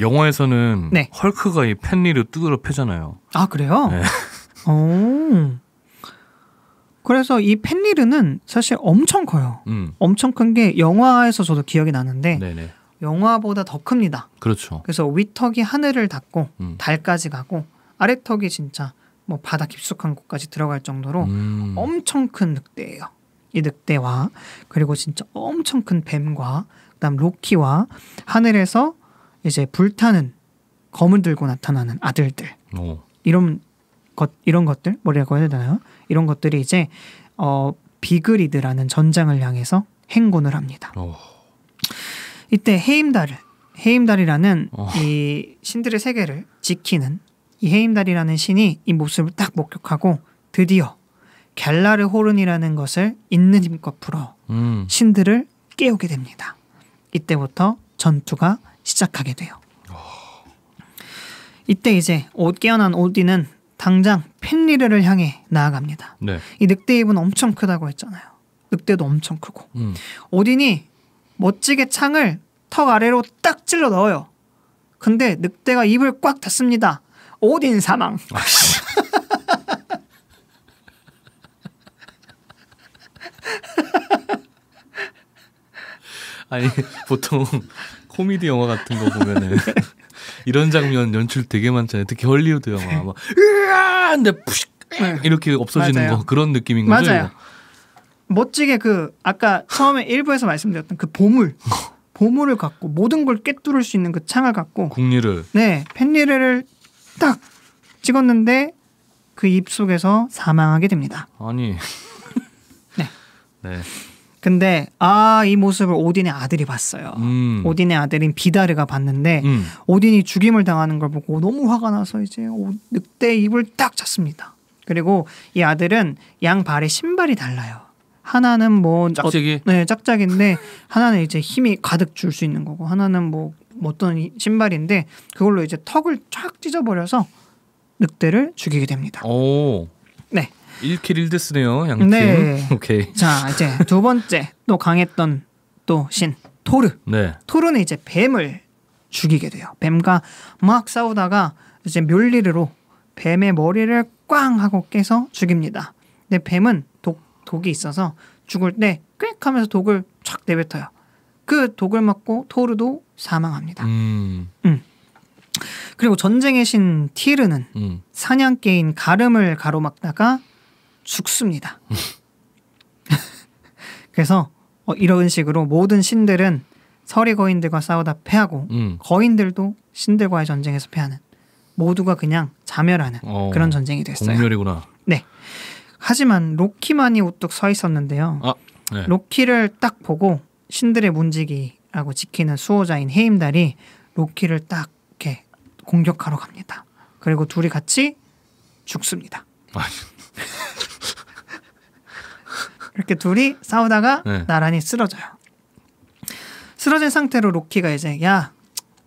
A: 영화에서는 네. 헐크가 이 펜리를 뚜드러 패잖아요.
B: 아 그래요? 네. 오. 그래서 이 펜리르는 사실 엄청 커요. 음. 엄청 큰 게 영화에서 저도 기억이 나는데 네네. 영화보다 더 큽니다. 그렇죠. 그래서 위턱이 하늘을 닿고 음. 달까지 가고 아래턱이 진짜 뭐 바다 깊숙한 곳까지 들어갈 정도로 음. 엄청 큰 늑대예요. 이 늑대와 그리고 진짜 엄청 큰 뱀과 그다음 로키와 하늘에서 이제 불타는 검을 들고 나타나는 아들들 오. 어. 이런 것 이런 것들 뭐라고 해야 되나요? 이런 것들이 이제 어 비그리드라는 전장을 향해서 행군을 합니다. 오. 어. 이때 헤임달을 헤임달이라는 어. 이 신들의 세계를 지키는 이 헤임달이라는 신이 이 모습을 딱 목격하고 드디어 갤라르 호른이라는 것을 있는 힘껏 풀어 음. 신들을 깨우게 됩니다. 이때부터 전투가 시작하게 돼요. 이때 이제 옷 깨어난 오디는 당장 펜리르를 향해 나아갑니다. 네. 이 늑대 입은 엄청 크다고 했잖아요. 늑대도 엄청 크고 음. 오딘이 멋지게 창을 턱 아래로 딱 찔러 넣어요. 근데 늑대가 입을 꽉 닫습니다. 오딘 사망. 아,
A: 아니 보통 코미디 영화 같은 거 보면은 이런 장면 연출 되게 많잖아요. 특히 헐리우드 영화 막 으아 근데 푸식 이렇게 없어지는 맞아요. 거 그런 느낌인 거죠. 맞아요.
B: 멋지게 그 아까 처음에 1부에서 말씀드렸던 그 보물 보물을 갖고 모든 걸 깨뚫을 수 있는 그 창을 갖고 국리를 네펜리를 딱 찍었는데 그 입 속에서 사망하게 됩니다.
A: 아니. 네. 네.
B: 근데 아 이 모습을 오딘의 아들이 봤어요. 음. 오딘의 아들인 비다르가 봤는데 음. 오딘이 죽임을 당하는 걸 보고 너무 화가 나서 이제 늑대 입을 딱 찼습니다. 그리고 이 아들은 양 발에 신발이 달라요. 하나는 뭐 짝짝이 어, 네 짝짝인데 하나는 이제 힘이 가득 줄 수 있는 거고 하나는 뭐 어떤 신발인데 그걸로 이제 턱을 쫙 찢어버려서 늑대를 죽이게 됩니다. 오. 네.
A: 1킬 1데스네요, 양팀. 네. 오케이.
B: 자, 이제 두 번째 또 강했던 또 신 토르. 네. 토르는 이제 뱀을 죽이게 돼요. 뱀과 막 싸우다가 이제 묘리르로 뱀의 머리를 꽝 하고 깨서 죽입니다. 근데 뱀은 독 독이 있어서 죽을 때 꽥 하면서 독을 촥 내뱉어요. 그 독을 맞고 토르도 사망합니다. 음. 음. 그리고 전쟁의 신 티르는 음. 사냥개인 가름을 가로막다가 죽습니다. 그래서 어, 이런 식으로 모든 신들은 서리 거인들과 싸우다 패하고 음. 거인들도 신들과의 전쟁에서 패하는 모두가 그냥 자멸하는 어, 그런 전쟁이 됐어요. 공멸이구나. 네. 하지만 로키만이 우뚝 서 있었는데요.
A: 아, 네.
B: 로키를 딱 보고 신들의 문지기라고 지키는 수호자인 헤임달이 로키를 딱 이렇게 공격하러 갑니다. 그리고 둘이 같이 죽습니다. 이렇게 둘이 싸우다가 네. 나란히 쓰러져요. 쓰러진 상태로 로키가 이제 야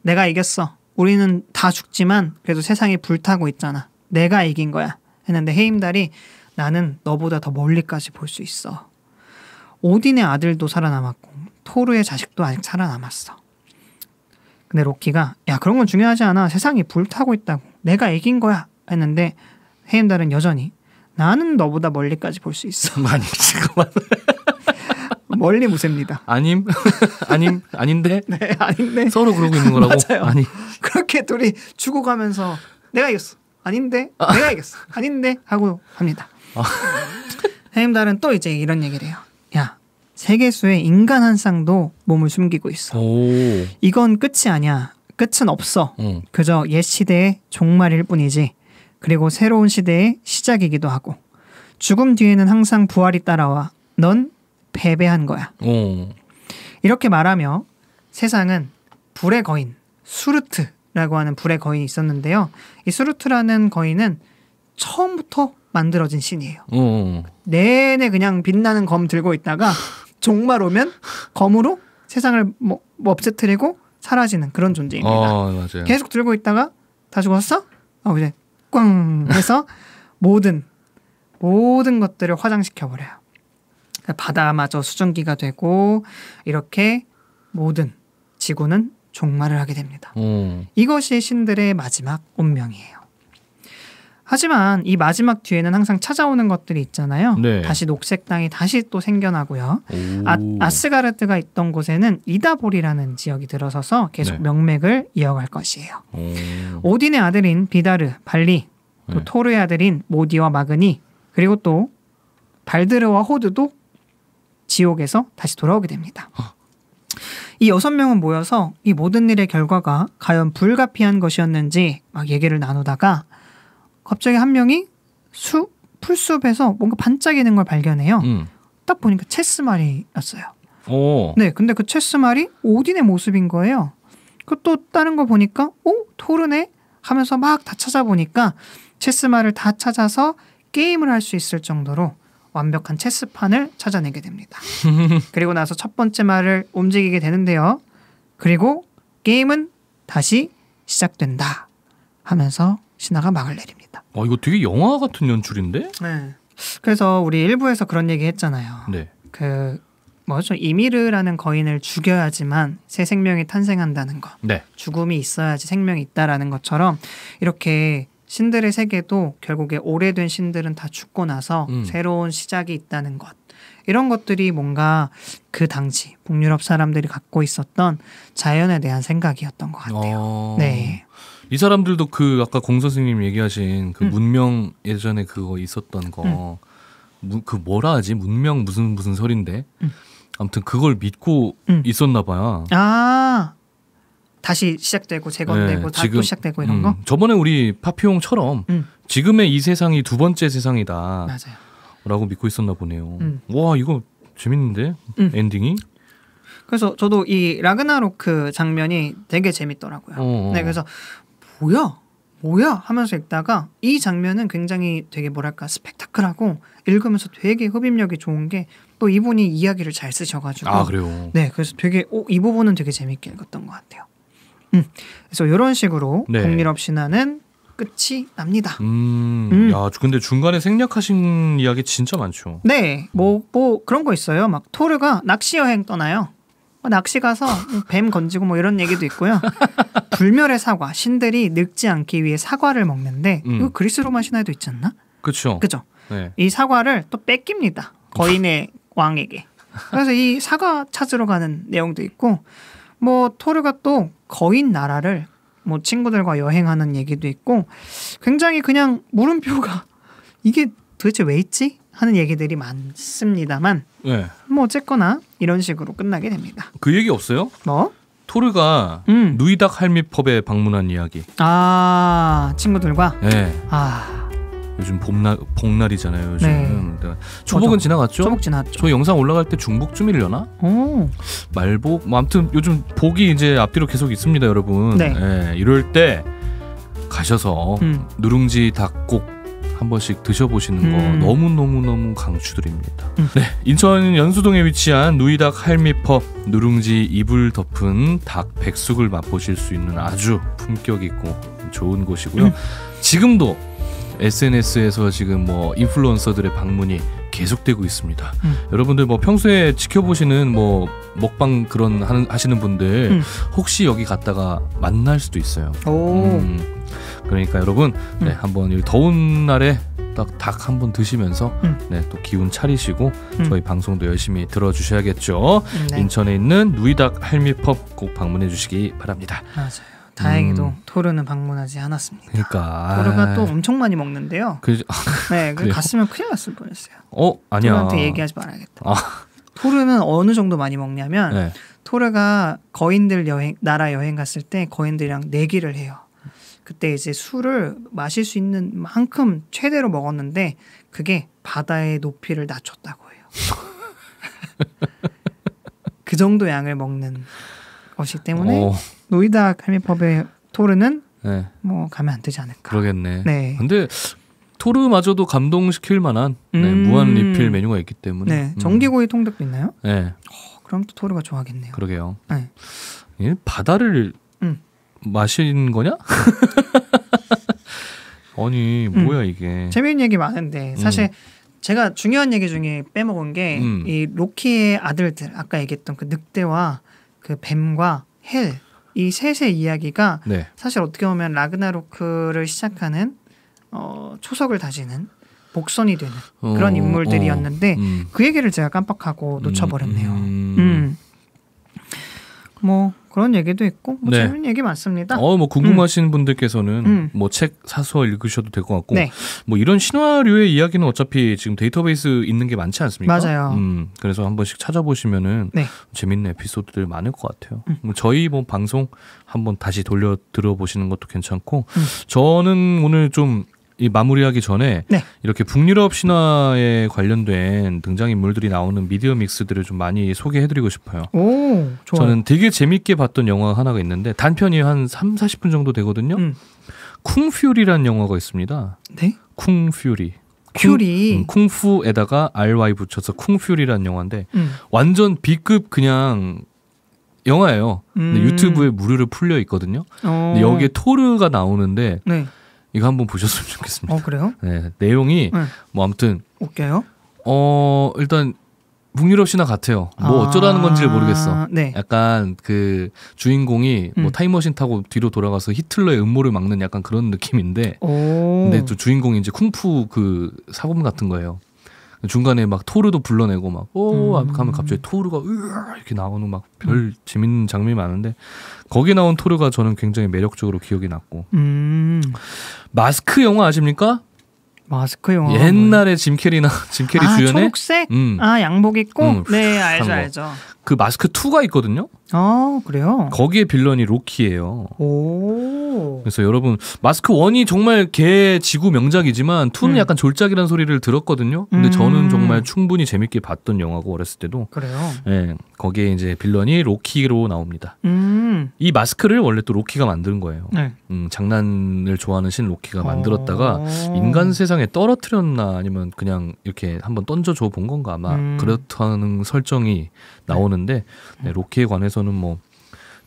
B: 내가 이겼어. 우리는 다 죽지만 그래도 세상이 불타고 있잖아. 내가 이긴 거야. 했는데 헤임달이 나는 너보다 더 멀리까지 볼 수 있어. 오딘의 아들도 살아남았고 토르의 자식도 아직 살아남았어. 근데 로키가 야 그런 건 중요하지 않아 세상이 불타고 있다고 내가 이긴 거야 했는데 헤임달은 여전히 나는 너보다 멀리까지 볼 수 있어. 많이 지금 멀리 무셉니다. 아님, 아님, 아닌데. 네, 아닌데. 서로 그러고 있는 거라고. 맞아요. 아니. 그렇게 둘이 죽어가면서 내가 이겼어. 아닌데, 아. 내가 이겼어. 아닌데 하고 합니다. 아. 헤임달은 또 이제 이런 얘기를 해요. 야, 세계수의 인간 한 쌍도 몸을 숨기고 있어. 오. 이건 끝이 아니야. 끝은 없어. 응. 그저 옛 시대의 종말일 뿐이지. 그리고 새로운 시대의 시작이기도 하고. 죽음 뒤에는 항상 부활이 따라와. 넌 패배한 거야. 오. 어. 이렇게 말하며 세상은 불의 거인 수르트라고 하는 불의 거인이 있었는데요. 이 수르트라는 거인은 처음부터 만들어진 신이에요. 오. 내내 그냥 빛나는 검 들고 있다가 종말 오면 검으로 세상을 뭐, 뭐 없애뜨리고 사라지는 그런 존재입니다. 어, 계속 들고 있다가 다 죽었어? 어, 이제 꽝 해서 모든 모든 것들을 화장시켜 버려요. 그러니까 바다마저 수증기가 되고 이렇게 모든 지구는 종말을 하게 됩니다. 오. 어. 이것이 신들의 마지막 운명이에요. 하지만 이 마지막 뒤에는 항상 찾아오는 것들이 있잖아요. 네. 다시 녹색 땅이 다시 또 생겨나고요. 오. 아, 스가르트가 있던 곳에는 이다볼이라는 지역이 들어서서 계속 네. 명맥을 이어갈 것이에요. 오. 딘의 아들인 비다르, 발리, 또 네. 토르의 아들인 모디와 마그니, 그리고 또 발드르와 호드도 지옥에서 다시 돌아오게 됩니다. 아. 이 여섯 명은 모여서 이 모든 일의 결과가 과연 불가피한 것이었는지 막 얘기를 나누다가 갑자기 한 명이 수 풀숲에서 뭔가 반짝이는 걸 발견해요. 음. 딱 보니까 체스말이었어요. 오. 네, 근데 그 체스말이 오딘의 모습인 거예요. 그또 다른 거 보니까 오 토르네 하면서 막 다 찾아보니까 체스말을 다 찾아서 게임을 할 수 있을 정도로 완벽한 체스판을 찾아내게 됩니다. 그리고 나서 첫 번째 말을 움직이게 되는데요. 그리고 게임은 다시 시작된다 하면서 신하가 막을 내립니다.
A: 있습니다. 어, 이거 되게 영화 같은 연출인데? 네.
B: 그래서 우리 일부에서 그런 얘기 했잖아요. 네. 그 뭐죠? 이미르라는 거인을 죽여야지만 새 생명이 탄생한다는 것. 네. 죽음이 있어야지 생명이 있다라는 것처럼 이렇게 신들의 세계도 결국에 오래된 신들은 다 죽고 나서 음. 새로운 시작이 있다는 것. 이런 것들이 뭔가 그 당시 북유럽 사람들이 갖고 있었던 자연에 대한 생각이었던 것 같아요. 어... 네.
A: 이 사람들도 그 아까 공 선생님 얘기하신 그 음. 문명 예전에 그거 있었던 거. 음. 그 뭐라 하지? 문명 무슨 무슨 설인데. 음. 아무튼 그걸 믿고 음. 있었나 봐요.
B: 아. 다시 시작되고 재건되고 네, 다시 또 시작되고 이런 음, 거.
A: 저번에 우리 파피용처럼 음. 지금의 이 세상이 두 번째 세상이다. 맞아요. 라고 믿고 있었나 보네요. 와, 이거 재밌는데? 엔딩이?
B: 그래서 저도 이 라그나로크 장면이 되게 재밌더라고요. 어어. 어. 네, 그래서 뭐야? 뭐야? 하면서 읽다가 이 장면은 굉장히 되게 뭐랄까 스펙타클하고 읽으면서 되게 흡입력이 좋은 게 또 이분이 이야기를 잘 쓰셔가지고 아 그래요? 네 그래서 되게 오, 어, 이 부분은 되게 재밌게 읽었던 것 같아요. 음 그래서 이런 식으로 네. 공일업 신화는 끝이 납니다.
A: 음, 음, 근데 중간에 생략하신 이야기 진짜 많죠.
B: 네, 뭐뭐 뭐 그런 거 있어요. 막 토르가 낚시 여행 떠나요. 뭐 낚시 가서 뱀 건지고 뭐 이런 얘기도 있고요. 불멸의 사과 신들이 늙지 않기 위해 사과를 먹는데 음. 이거 그리스 로마 신화에도 있지 않나? 그렇죠. 그죠. 네. 이 사과를 또 뺏깁니다. 거인의 왕에게. 그래서 이 사과 찾으러 가는 내용도 있고 뭐 토르가 또 거인 나라를 뭐 친구들과 여행하는 얘기도 있고 굉장히 그냥 물음표가 이게 도대체 왜 있지 하는 얘기들이 많습니다만 네. 뭐 어쨌거나 이런 식으로 끝나게 됩니다.
A: 그 얘기 없어요? 뭐? 토르가 음. 누이닥 할미펍에 방문한 이야기.
B: 아 친구들과. 네. 아
A: 요즘 봄날 복날이잖아요. 요즘 네. 초복은 그러니까 맞 지나갔죠? 초복 지났죠. 저 영상 올라갈 때 중복쯤이려나? 오. 말복. 뭐 아무튼 요즘 복이 이제 앞뒤로 계속 있습니다, 여러분. 네. 네 이럴 때 가셔서 음. 누룽지 닭국 한 번씩 드셔보시는 거 음. 너무너무너무 강추드립니다. 음. 네, 인천 연수동에 위치한 누이닭 할미펍 누룽지 이불 덮은 닭 백숙을 맛보실 수 있는 아주 품격 있고 좋은 곳이고요. 음. 지금도 SNS에서 지금 뭐 인플루언서들의 방문이 계속되고 있습니다. 음. 여러분들 뭐 평소에 지켜보시는 뭐 먹방 그런 하는, 하시는 분들 음. 혹시 여기 갔다가 만날 수도 있어요. 음, 그러니까 여러분 네, 음. 한번 이 더운 날에 딱 닭 한번 드시면서 음. 네, 또 기운 차리시고 음. 저희 방송도 열심히 들어주셔야겠죠. 음, 네. 인천에 있는 누이닭 할미펍 꼭 방문해 주시기 바랍니다.
B: 맞아요. 다행히도 음. 도르는 방문하지 않았습니다.
A: 그러니까 도르가 또
B: 엄청 많이 먹는데요. 그, 아, 네, 그 갔으면 큰일 났을 뻔했어요.
A: 어, 아니야. 도르한테 얘기하지 말아야겠다. 아.
B: 토르는 어느 정도 많이 먹냐면 네. 토르가 거인들 여행 나라 여행 갔을 때 거인들이랑 내기를 해요. 그때 이제 술을 마실 수 있는 만큼 최대로 먹었는데 그게 바다의 높이를 낮췄다고 해요. 그 정도 양을 먹는 것이 때문에 오. 어. 노이다 칼미법의 토르는 네. 뭐 가면 안 되지 않을까. 그러겠네. 네.
A: 근데 토르마저도 감동시킬 만한 네, 음... 네, 무한 리필 메뉴가 있기 때문에. 네. 음. 전기고기
B: 음. 통닭도 있나요? 네. 오, 어, 그럼 또 토르가 좋아하겠네요. 그러게요. 네.
A: 바다를 음. 마신 거냐? 아니 뭐야 음. 이게 재미있는 얘기 많은데 사실 음.
B: 제가 중요한 얘기 중에 빼먹은 게이 음. 로키의 아들들 아까 얘기했던 그 늑대와 그 뱀과 헬 이 셋의 이야기가 네. 사실 어떻게 보면 라그나로크를 시작하는 어, 초석을 다지는 복선이 되는 그런 어, 인물들이었는데 어, 음. 그 얘기를 제가 깜빡하고 놓쳐버렸네요. 음. 음. 음. 뭐 그런 얘기도 있고 뭐 네. 재밌는 얘기 많습니다. 어 뭐 궁금하신
A: 음. 분들께서는 음. 뭐책 사서 읽으셔도 될 것 같고 네. 뭐 이런 신화류의 이야기는 어차피 지금 데이터베이스 있는 게 많지 않습니까? 맞아요. 음 그래서 한 번씩 찾아보시면은 네. 재밌는 에피소드들 많을 것 같아요. 음. 뭐 저희 뭐 방송 한번 다시 돌려 들어보시는 것도 괜찮고 음. 저는 오늘 좀이 마무리하기 전에 네. 이렇게 북유럽 신화에 관련된 등장인물들이 나오는 미디어 믹스들을 좀 많이 소개해드리고 싶어요. 오, 저는 되게 재밌게 봤던 영화 하나가 있는데 단편이 한 3, 40분 정도 되거든요. 음. 쿵퓨리라는 영화가 있습니다. 네? 쿵퓨리. 퓨리. 쿵, 음, 쿵푸에다가 RY 붙여서 쿵퓨리라는 영화인데 음. 완전 B급 그냥 영화예요. 음. 유튜브에 무료로 풀려 있거든요. 근데 어. 여기에 토르가 나오는데 네. 이거 한번 보셨으면 좋겠습니다. 어 그래요? 네 내용이 네. 뭐 아무튼 웃겨요? 어 일단 북유럽 시나 같아요. 뭐 아~ 어쩌라는 건지를 모르겠어. 네. 약간 그 주인공이 뭐 음. 뭐 타임머신 타고 뒤로 돌아가서 히틀러의 음모를 막는 약간 그런 느낌인데,
B: 근데 또
A: 주인공이 이제 쿵푸 그 사범 같은 거예요. 중간에 막 토르도 불러내고 막오 음. 하면 갑자기 토르가 으 이렇게 나오는 막별 음. 재밌는 장면이 많은데 거기 나온 토르가 저는 굉장히 매력적으로 기억이 났고 음. 마스크 영화 아십니까? 마스크 영화 옛날에 뭐 짐 캐리나 짐 캐리 아, 주연의 초록색 음.
B: 아 양복 입고 음, 네 알죠 알죠
A: 그 마스크 2가 있거든요.
B: 아 그래요?
A: 거기에 빌런이 로키예요. 오. 그래서 여러분 마스크 1이 정말 개 지구 명작이지만 2는 음. 약간 졸작이라는 소리를 들었거든요. 근데 음. 저는 정말 충분히 재밌게 봤던 영화고 어렸을 때도. 그래요? 예. 거기에 이제 빌런이 로키로 나옵니다. 음. 이 마스크를 원래 또 로키가 만든 거예요. 네. 음, 장난을 좋아하는 신 로키가 어. 만들었다가 오. 인간 세상에 떨어뜨렸나 아니면 그냥 이렇게 한번 던져줘 본 건가 아마 음. 그렇다는 설정이 나오는데 네. 네, 로키에 관해서는 뭐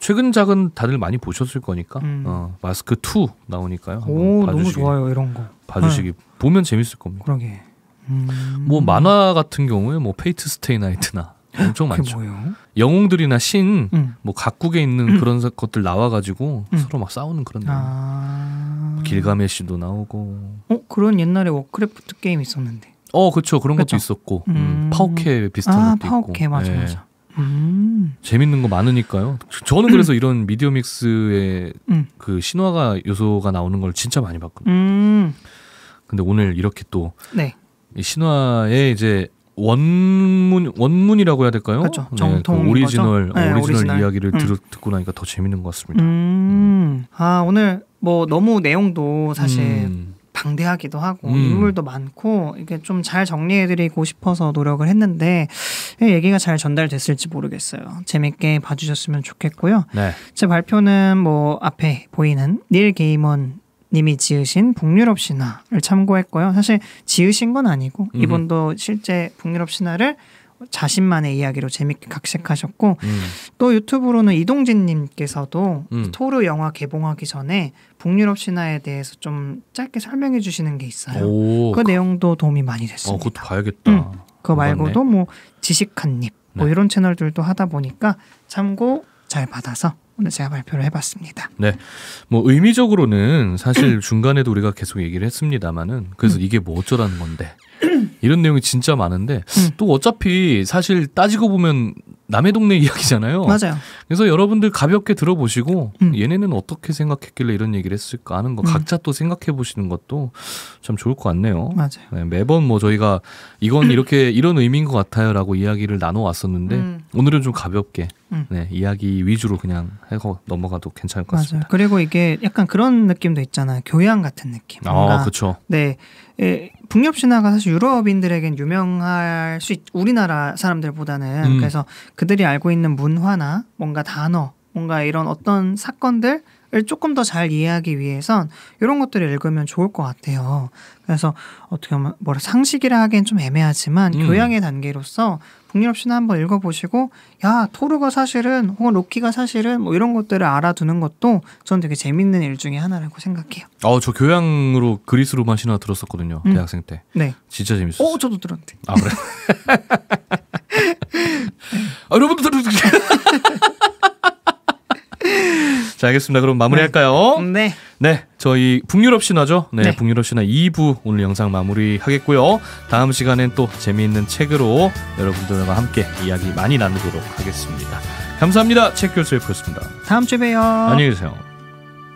A: 최근 작은 다들 많이 보셨을 거니까 음. 어, 마스크 2 나오니까요. 오 너무 좋아요 이런 거. 봐주시기 네. 보면 재밌을 겁니다. 그러게. 음... 뭐 만화 같은 경우에 뭐 페이트 스테이 나이트나 엄청 많죠. 뭐예요? 영웅들이나 신뭐 음. 각국에 있는 음. 그런 것들 나와가지고 음. 서로 막 싸우는 그런
B: 아...
A: 길가메시도 나오고.
B: 어 그런 옛날에 워크래프트 게임 있었는데.
A: 어 그렇죠 그런 그쵸? 것도 있었고 음. 파워케 비슷한 아, 것도 파오케, 있고. 파오케 맞아 예. 맞아.
B: 음.
A: 재밌는 거 많으니까요. 저는 그래서 이런 미디어 믹스의 음. 그 신화가 요소가 나오는 걸 진짜 많이 봤거든요. 음. 근데 오늘 이렇게 또 네. 신화의 이제 원문 원문이라고 해야 될까요? 그렇죠. 네, 정통 그 오리지널, 네, 오리지널 오리지널 이야기를 음. 들, 듣고 나니까 더 재밌는 것 같습니다.
B: 음. 음. 아 오늘 뭐 너무 내용도 사실 방대하기도 하고 음. 인물도 많고 이게 좀 잘 정리해드리고 싶어서 노력을 했는데 얘기가 잘 전달됐을지 모르겠어요. 재밌게 봐주셨으면 좋겠고요. 네. 제 발표는 뭐 앞에 보이는 닐 게이먼 님이 지으신 북유럽 신화를 참고했고요. 사실 지으신 건 아니고 이분도 음. 실제 북유럽 신화를 자신만의 이야기로 재밌게 각색하셨고 음. 또 유튜브로는 이동진님께서도 음. 토르 영화 개봉하기 전에 북유럽 신화에 대해서 좀 짧게 설명해 주시는 게 있어요. 오, 그, 그 내용도 도움이 많이 됐습니다. 어,
A: 그것도 봐야겠다. 음,
B: 그거 어, 말고도 뭐 지식한 입, 뭐 네. 이런 채널들도 하다 보니까 참고 잘 받아서 오늘 제가 발표를 해봤습니다.
A: 네, 뭐 의미적으로는 사실 중간에도 우리가 계속 얘기를 했습니다만은 그래서 음. 이게 뭐 어쩌라는 건데 이런 내용이 진짜 많은데 음. 또 어차피 사실 따지고 보면 남의 동네 이야기잖아요. 맞아요. 그래서 여러분들 가볍게 들어보시고 음. 얘네는 어떻게 생각했길래 이런 얘기를 했을까 하는 거 음. 각자 또 생각해 보시는 것도 참 좋을 것 같네요. 맞아요. 네, 매번 뭐 저희가 이건 이렇게 이런 의미인 것 같아요라고 이야기를 나눠 왔었는데 음. 오늘은 좀 가볍게 음. 네, 이야기 위주로 그냥 해서 넘어가도 괜찮을 것 같습니다.
B: 맞아요. 그리고 이게 약간 그런 느낌도 있잖아요. 교양 같은 느낌. 아, 그렇죠. 네. 예, 북녘 신화가 사실 유럽인들에겐 유명할 수 있, 우리나라 사람들보다는 음. 그래서 그들이 알고 있는 문화나 뭔가 뭔가 단어, 뭔가 이런 어떤 사건들 을 조금 더 잘 이해하기 위해선 이런 것들을 읽으면 좋을 것 같아요. 그래서 어떻게 보면 뭐라 상식이라 하기엔 좀 애매하지만 음. 교양의 단계로서 북유럽시나 한번 읽어보시고 야 토르가 사실은 혹은 로키가 사실은 뭐 이런 것들을 알아두는 것도 저는 되게 재밌는 일 중에 하나라고 생각해요.
A: 어저 교양으로 그리스 로마 신화 들었었거든요 음. 대학생 때. 네. 진짜 재밌었어요. 어 저도 들었는데. 아 그래. 아, 여러분들 자, 알겠습니다. 그럼 마무리할까요? 음, 네. 네, 저희 북유럽 신화죠. 네, 네. 북유럽 신화 2부 오늘 영상 마무리하겠고요. 다음 시간엔 또 재미있는 책으로 여러분들과 함께 이야기 많이 나누도록 하겠습니다. 감사합니다. 책 교수의 프였습니다.
B: 다음 주에 봬요. 안녕히
A: 계세요.